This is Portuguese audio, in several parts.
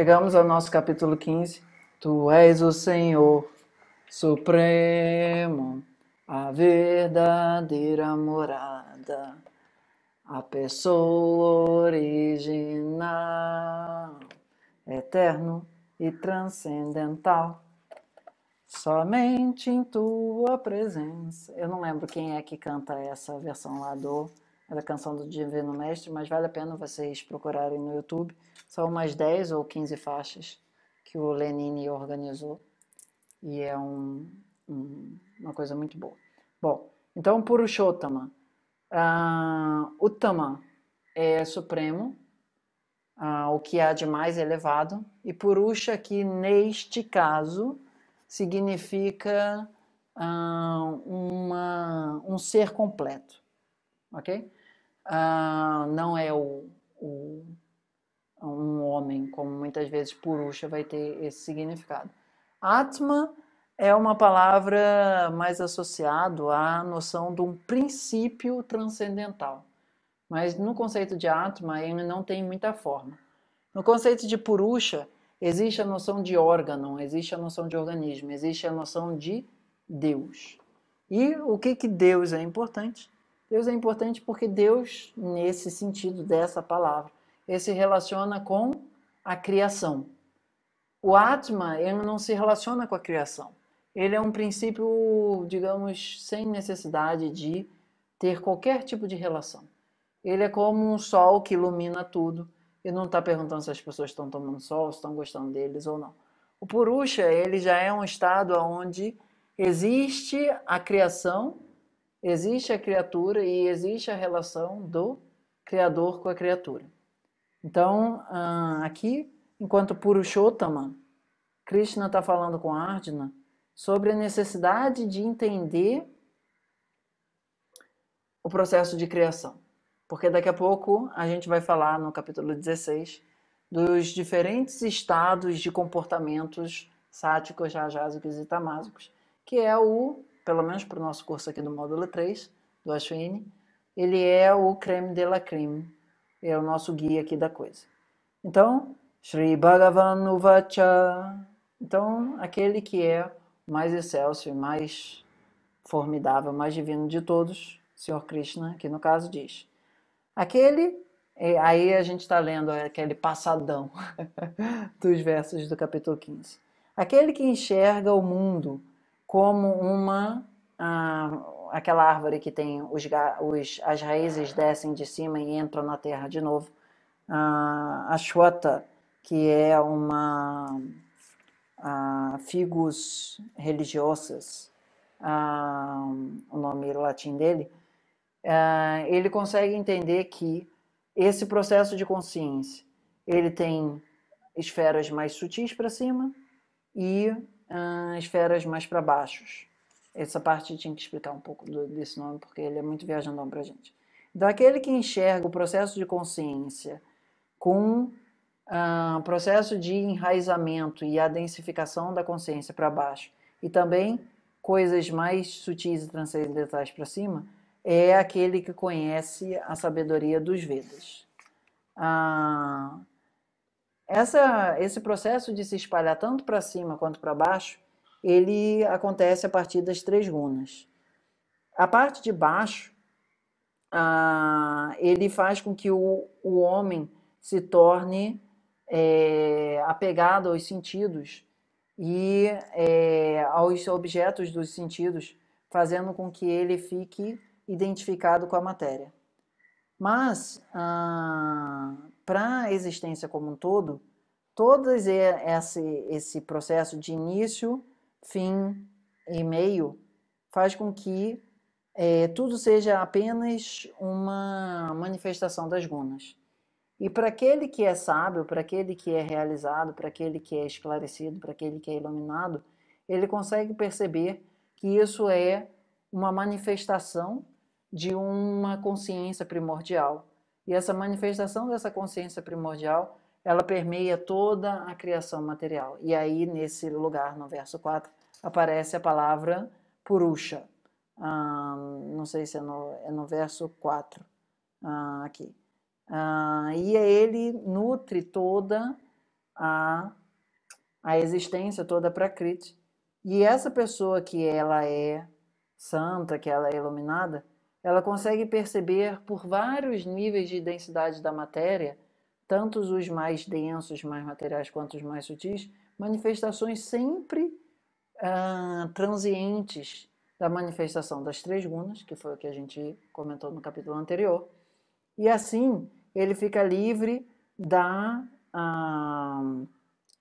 Chegamos ao nosso capítulo 15. Tu és o Senhor Supremo, a verdadeira morada, a pessoa original, eterno e transcendental. Somente em tua presença. Eu não lembro quem é que canta essa versão lá do da canção do Divino Mestre, mas vale a pena vocês procurarem no YouTube. São umas 10 ou 15 faixas que o Lenine organizou e é um, um, uma coisa muito boa. Bom, então Purushottama. Uh, Uttama é supremo, uh, o que há de mais elevado, e Purusha aqui, neste caso, significa uh, uma, um ser completo, ok? Ah, não é o, o, um homem, como muitas vezes Purusha vai ter esse significado. Atma é uma palavra mais associada à noção de um princípio transcendental. Mas no conceito de Atma, ele não tem muita forma. No conceito de Purusha, existe a noção de órgão, existe a noção de organismo, existe a noção de Deus. E o que, que Deus é importante? Deus é importante porque Deus, nesse sentido dessa palavra, ele se relaciona com a criação. O Atma, ele não se relaciona com a criação. Ele é um princípio, digamos, sem necessidade de ter qualquer tipo de relação. Ele é como um sol que ilumina tudo. Ele não está perguntando se as pessoas estão tomando sol, se estão gostando deles ou não. O Purusha, ele já é um estado onde existe a criação Existe a criatura e existe a relação do Criador com a criatura. Então, ah, aqui, enquanto Purushottama, Krishna está falando com Arjuna sobre a necessidade de entender o processo de criação. Porque daqui a pouco a gente vai falar no capítulo 16 dos diferentes estados de comportamentos sáticos, rajásicos e tamásicos, que é o pelo menos para o nosso curso aqui do módulo 3, do Ashwini, ele é o creme de la creme, é o nosso guia aqui da coisa. Então, Sri Bhagavan Uvacha, então aquele que é mais excelso e mais formidável, mais divino de todos, Senhor Krishna, que no caso diz. Aquele, é, aí a gente está lendo aquele passadão dos versos do capítulo 15. Aquele que enxerga o mundo como uma ah, aquela árvore que tem os, os, as raízes descem de cima e entram na terra de novo. Ah, a shwata, que é uma ah, religiosas ah, o nome latim dele, ah, ele consegue entender que esse processo de consciência ele tem esferas mais sutis para cima e uh, esferas mais para baixo. Essa parte tinha que explicar um pouco do, desse nome, porque ele é muito viajandão para a gente. Então, aquele que enxerga o processo de consciência com uh, processo de enraizamento e a densificação da consciência para baixo, e também coisas mais sutis e transcendentais para cima, é aquele que conhece a sabedoria dos Vedas. uh, essa, esse processo de se espalhar tanto para cima quanto para baixo, ele acontece a partir das três runas. A parte de baixo, ah, ele faz com que o, o homem se torne é, apegado aos sentidos e é, aos objetos dos sentidos, fazendo com que ele fique identificado com a matéria. Mas, ah, para a existência como um todo, todo esse, esse processo de início, fim e meio faz com que é, tudo seja apenas uma manifestação das gunas. E para aquele que é sábio, para aquele que é realizado, para aquele que é esclarecido, para aquele que é iluminado, ele consegue perceber que isso é uma manifestação de uma consciência primordial, e essa manifestação dessa consciência primordial, ela permeia toda a criação material. E aí, nesse lugar, no verso 4, aparece a palavra Purusha. Ah, não sei se é no, é no verso 4, ah, aqui. Ah, e ele nutre toda a, a existência, toda a Prakriti. E essa pessoa que ela é santa, que ela é iluminada, ela consegue perceber por vários níveis de densidade da matéria, tanto os mais densos, mais materiais, quanto os mais sutis, manifestações sempre ah, transientes da manifestação das três gunas, que foi o que a gente comentou no capítulo anterior. E assim, ele fica livre da, ah,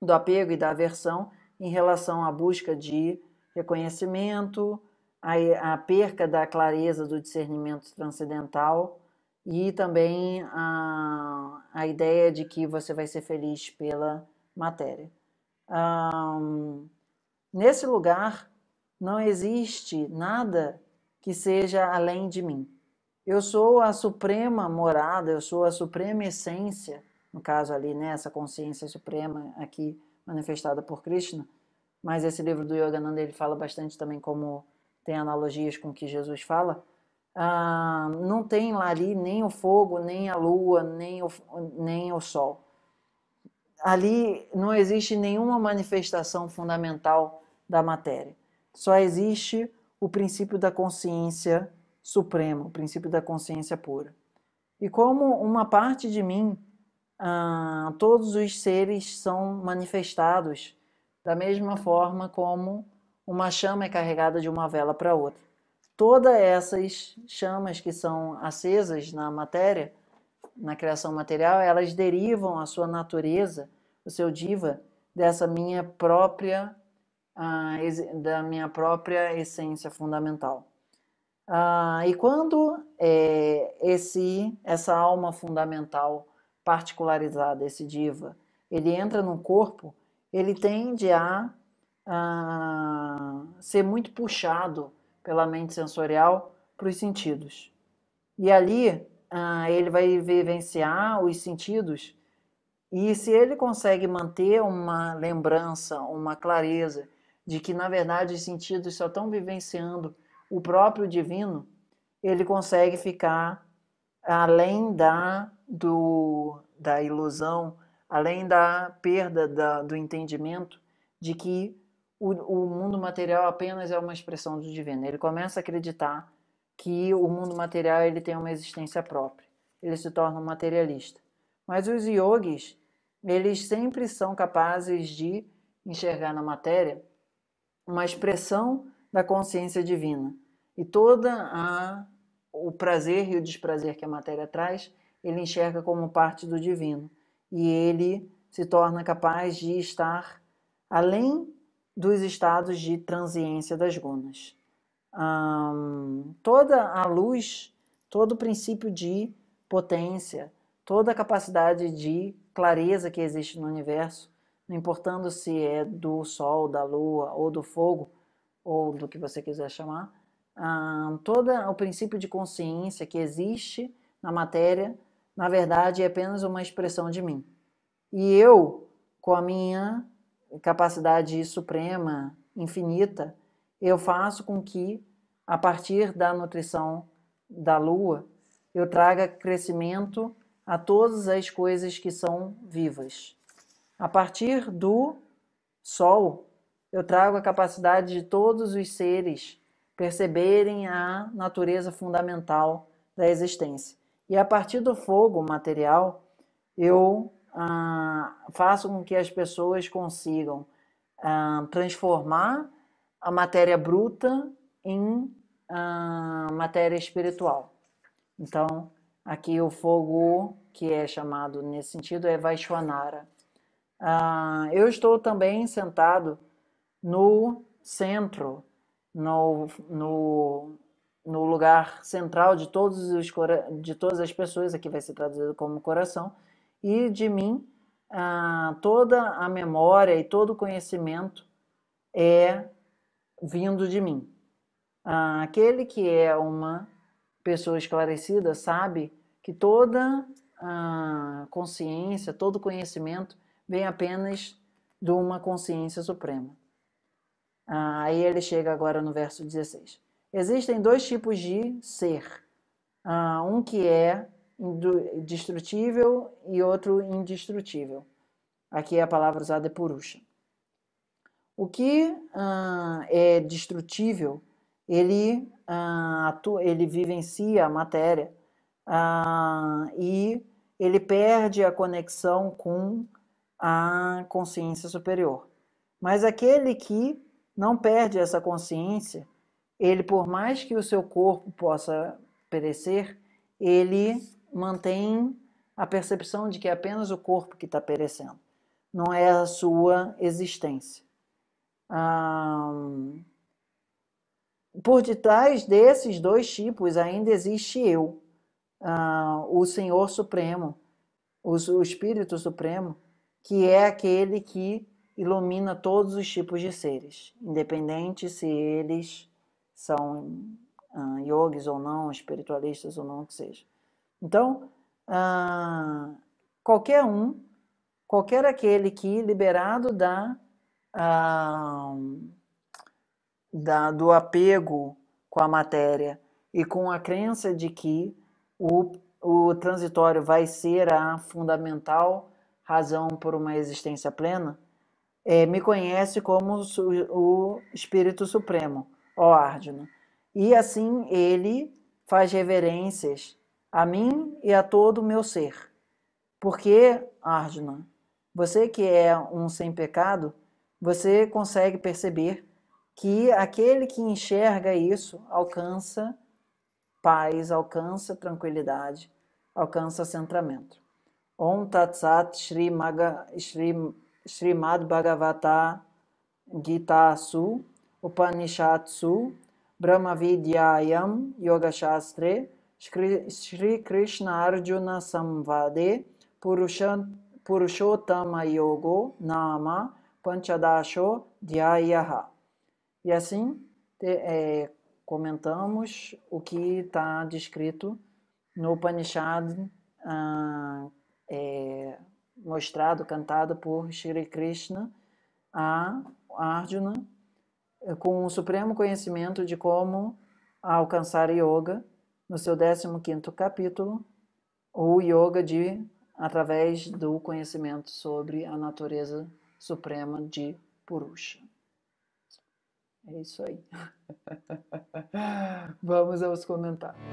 do apego e da aversão em relação à busca de reconhecimento, a, a perca da clareza do discernimento transcendental e também a, a ideia de que você vai ser feliz pela matéria. Um, nesse lugar não existe nada que seja além de mim. Eu sou a suprema morada, eu sou a suprema essência, no caso ali, né, essa consciência suprema aqui manifestada por Krishna. Mas esse livro do Yogananda ele fala bastante também como tem analogias com o que Jesus fala, ah, não tem lá ali nem o fogo, nem a lua, nem o, nem o sol. Ali não existe nenhuma manifestação fundamental da matéria. Só existe o princípio da consciência suprema, o princípio da consciência pura. E como uma parte de mim, ah, todos os seres são manifestados da mesma forma como uma chama é carregada de uma vela para outra. Todas essas chamas que são acesas na matéria, na criação material, elas derivam a sua natureza, o seu diva, dessa minha própria ah, da minha própria essência fundamental. Ah, e quando é, esse essa alma fundamental particularizada, esse diva, ele entra no corpo, ele tende a ah, ser muito puxado pela mente sensorial para os sentidos. E ali ah, ele vai vivenciar os sentidos, e se ele consegue manter uma lembrança, uma clareza de que, na verdade, os sentidos só estão vivenciando o próprio divino, ele consegue ficar além da, do, da ilusão, além da perda da, do entendimento de que o, o mundo material apenas é uma expressão do divino. Ele começa a acreditar que o mundo material ele tem uma existência própria. Ele se torna um materialista. Mas os yogis, eles sempre são capazes de enxergar na matéria uma expressão da consciência divina. E toda a o prazer e o desprazer que a matéria traz, ele enxerga como parte do divino. E ele se torna capaz de estar além dos estados de transiência das gunas. toda a luz, todo o princípio de potência, toda a capacidade de clareza que existe no universo, não importando se é do sol, da lua ou do fogo, ou do que você quiser chamar, hum, todo o princípio de consciência que existe na matéria, na verdade, é apenas uma expressão de mim. E eu, com a minha capacidade suprema, infinita, eu faço com que, a partir da nutrição da lua, eu traga crescimento a todas as coisas que são vivas. A partir do sol, eu trago a capacidade de todos os seres perceberem a natureza fundamental da existência. E a partir do fogo material, eu ah, façam com que as pessoas consigam ah, transformar a matéria bruta em ah, matéria espiritual. Então, aqui o fogo, que é chamado nesse sentido, é Vaishwanara. Ah, eu estou também sentado no centro, no, no, no lugar central de, todos os, de todas as pessoas, aqui vai ser traduzido como coração, e de mim ah, toda a memória e todo o conhecimento é vindo de mim. Ah, aquele que é uma pessoa esclarecida sabe que toda a ah, consciência, todo conhecimento vem apenas de uma consciência suprema. Ah, aí ele chega agora no verso 16. Existem dois tipos de ser: ah, um que é destrutível e outro indestrutível. Aqui é a palavra usada é purusha. O que ah, é destrutível, ele, hum, atua, ele vivencia a matéria ah, e ele perde a conexão com a consciência superior. Mas aquele que não perde essa consciência, ele, por mais que o seu corpo possa perecer, ele mantém a percepção de que é apenas o corpo que está perecendo, não é a sua existência. por detrás desses dois tipos ainda existe eu, o Senhor Supremo, o, o Espírito Supremo, que é aquele que ilumina todos os tipos de seres, independente se eles são yogis ou não, espiritualistas ou não, que seja. Então, ah, qualquer um, qualquer aquele que, liberado da, ah, da, do apego com a matéria e com a crença de que o, o transitório vai ser a fundamental razão por uma existência plena, é, me conhece como o Espírito Supremo, ó Arjuna, E assim ele faz reverências a mim e a todo o meu ser. Porque, Arjuna, você que é um sem pecado, você consegue perceber que aquele que enxerga isso alcança paz, alcança tranquilidade, alcança centramento. Om Tat Sat Shri, Maga, Shri, Bhagavata Gita Su, Upanishad Su, Brahma Vidyayam Yoga Shastre, Shri Krishna Arjuna Samvade Purushottama yoga Nama Panchadasho Dhyayaha. E assim te, é, comentamos o que está descrito no Upanishad, ah, é, mostrado, cantado por Shri Krishna a Arjuna, com o supremo conhecimento de como alcançar yoga no seu 15º capítulo, o yoga de através do conhecimento sobre a natureza suprema de Purusha. É isso aí. Vamos aos comentários.